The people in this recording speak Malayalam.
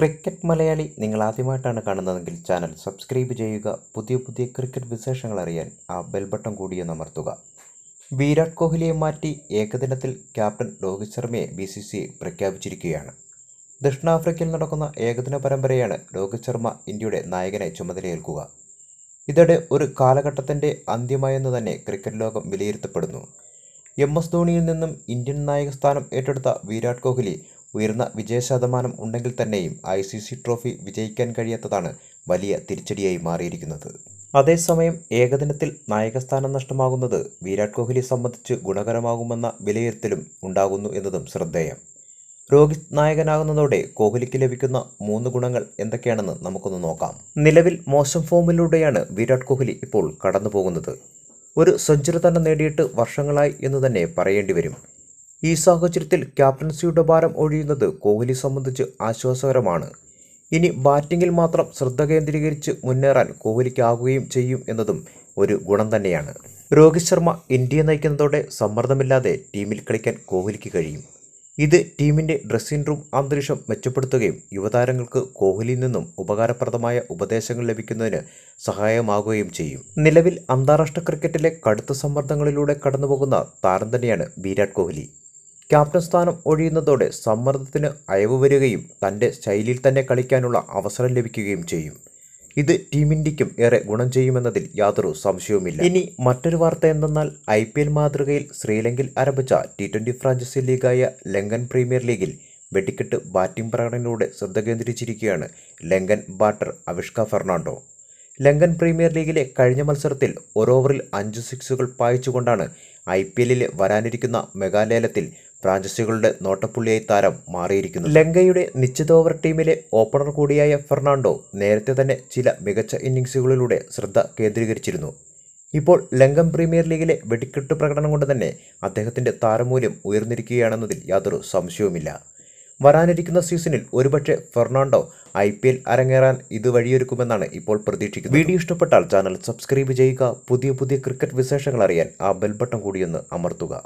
ക്രിക്കറ്റ് മലയാളി നിങ്ങൾ ആദ്യമായിട്ടാണ് കാണുന്നതെങ്കിൽ ചാനൽ സബ്സ്ക്രൈബ് ചെയ്യുക പുതിയ പുതിയ ക്രിക്കറ്റ് വിശേഷങ്ങൾ അറിയാൻ ആ ബെൽ ബട്ടൺ കൂടി അമർത്തുക വിരാട് കോഹ്ലിയെ മാറ്റി ഏകദിനത്തിൽ ക്യാപ്റ്റൻ രോഹിത് ശർമ്മയെ ബി സി സി പ്രഖ്യാപിച്ചിരിക്കുകയാണ് ദക്ഷിണാഫ്രിക്കയിൽ നടക്കുന്ന ഏകദിന പരമ്പരയാണ് രോഹിത് ശർമ്മ ഇന്ത്യയുടെ നായകനെ ചുമതലയേൽക്കുക ഇതോടെ ഒരു കാലഘട്ടത്തിൻ്റെ അന്ത്യമായെന്ന് തന്നെ ക്രിക്കറ്റ് ലോകം വിലയിരുത്തപ്പെടുന്നു എം എസ് ധോണിയിൽ നിന്നും ഇന്ത്യൻ സ്ഥാനം ഏറ്റെടുത്ത വിരാട് കോഹ്ലി ഉയർന്ന വിജയശതമാനം ഉണ്ടെങ്കിൽ തന്നെയും ഐ സി സി ട്രോഫി വിജയിക്കാൻ കഴിയാത്തതാണ് വലിയ തിരിച്ചടിയായി മാറിയിരിക്കുന്നത് അതേസമയം ഏകദിനത്തിൽ നായകസ്ഥാനം നഷ്ടമാകുന്നത് വിരാട് കോഹ്ലി സംബന്ധിച്ച് ഗുണകരമാകുമെന്ന വിലയിരുത്തലും ഉണ്ടാകുന്നു എന്നതും ശ്രദ്ധേയം രോഹിത് നായകനാകുന്നതോടെ കോഹ്ലിക്ക് ലഭിക്കുന്ന മൂന്ന് ഗുണങ്ങൾ എന്തൊക്കെയാണെന്ന് നമുക്കൊന്ന് നോക്കാം നിലവിൽ മോശം ഫോമിലൂടെയാണ് വിരാട് കോഹ്ലി ഇപ്പോൾ കടന്നു ഒരു സെഞ്ചുറി തന്നെ നേടിയിട്ട് വർഷങ്ങളായി എന്ന് തന്നെ പറയേണ്ടി വരും ഈ സാഹചര്യത്തിൽ ക്യാപ്റ്റൻസിയുടെ ഭാരം ഒഴിയുന്നത് കോഹ്ലി സംബന്ധിച്ച് ആശ്വാസകരമാണ് ഇനി ബാറ്റിങ്ങിൽ മാത്രം ശ്രദ്ധ കേന്ദ്രീകരിച്ച് മുന്നേറാൻ കോഹ്ലിക്കാകുകയും ചെയ്യും എന്നതും ഒരു ഗുണം തന്നെയാണ് രോഹിത് ശർമ്മ ഇന്ത്യയെ നയിക്കുന്നതോടെ സമ്മർദ്ദമില്ലാതെ ടീമിൽ കളിക്കാൻ കോഹ്ലിക്ക് കഴിയും ഇത് ടീമിൻ്റെ ഡ്രസ്സിംഗ് റൂം അന്തരീക്ഷം മെച്ചപ്പെടുത്തുകയും യുവതാരങ്ങൾക്ക് കോഹ്ലിയിൽ നിന്നും ഉപകാരപ്രദമായ ഉപദേശങ്ങൾ ലഭിക്കുന്നതിന് സഹായമാകുകയും ചെയ്യും നിലവിൽ അന്താരാഷ്ട്ര ക്രിക്കറ്റിലെ കടുത്ത സമ്മർദ്ദങ്ങളിലൂടെ കടന്നുപോകുന്ന താരം തന്നെയാണ് വിരാട് കോഹ്ലി ക്യാപ്റ്റൻ സ്ഥാനം ഒഴിയുന്നതോടെ സമ്മർദ്ദത്തിന് അയവ് വരികയും തൻ്റെ ശൈലിയിൽ തന്നെ കളിക്കാനുള്ള അവസരം ലഭിക്കുകയും ചെയ്യും ഇത് ടീം ഇന്ത്യക്കും ഏറെ ഗുണം ചെയ്യുമെന്നതിൽ യാതൊരു സംശയവുമില്ല ഇനി മറ്റൊരു വാർത്ത എന്തെന്നാൽ ഐ പി എൽ മാതൃകയിൽ ശ്രീലങ്കയിൽ ആരംഭിച്ച ടി ട്വൻ്റി ഫ്രാഞ്ചൈസി ലീഗായ ലങ്കൻ പ്രീമിയർ ലീഗിൽ വെടിക്കെട്ട് ബാറ്റിംഗ് പ്രകടനയിലൂടെ ശ്രദ്ധ കേന്ദ്രീകരിച്ചിരിക്കുകയാണ് ലങ്കൻ ബാറ്റർ അവിഷ്ക ഫെർണാണ്ടോ ലങ്കൻ പ്രീമിയർ ലീഗിലെ കഴിഞ്ഞ മത്സരത്തിൽ ഒരു ഓവറിൽ അഞ്ച് സിക്സുകൾ പായിച്ചുകൊണ്ടാണ് ഐ പി എല്ലിൽ വരാനിരിക്കുന്ന മെഗാലേലത്തിൽ ഫ്രാഞ്ചസികളുടെ നോട്ടപ്പുള്ളിയായി താരം മാറിയിരിക്കുന്നു ലങ്കയുടെ നിശ്ചിത ഓവർ ടീമിലെ ഓപ്പണർ കൂടിയായ ഫെർണാണ്ടോ നേരത്തെ തന്നെ ചില മികച്ച ഇന്നിങ്സുകളിലൂടെ ശ്രദ്ധ കേന്ദ്രീകരിച്ചിരുന്നു ഇപ്പോൾ ലങ്കൻ പ്രീമിയർ ലീഗിലെ വെടിക്കെട്ട് പ്രകടനം കൊണ്ട് തന്നെ അദ്ദേഹത്തിൻ്റെ താരമൂല്യം ഉയർന്നിരിക്കുകയാണെന്നതിൽ യാതൊരു സംശയവുമില്ല വരാനിരിക്കുന്ന സീസണിൽ ഒരുപക്ഷെ ഫെർണാണ്ടോ ഐ പി എൽ അരങ്ങേറാൻ ഇത് വഴിയൊരുക്കുമെന്നാണ് ഇപ്പോൾ പ്രതീക്ഷിക്കുന്നത് വീഡിയോ ഇഷ്ടപ്പെട്ടാൽ ചാനൽ സബ്സ്ക്രൈബ് ചെയ്യുക പുതിയ പുതിയ ക്രിക്കറ്റ് വിശേഷങ്ങൾ അറിയാൻ ആ ബെൽബട്ടം കൂടിയൊന്ന് അമർത്തുക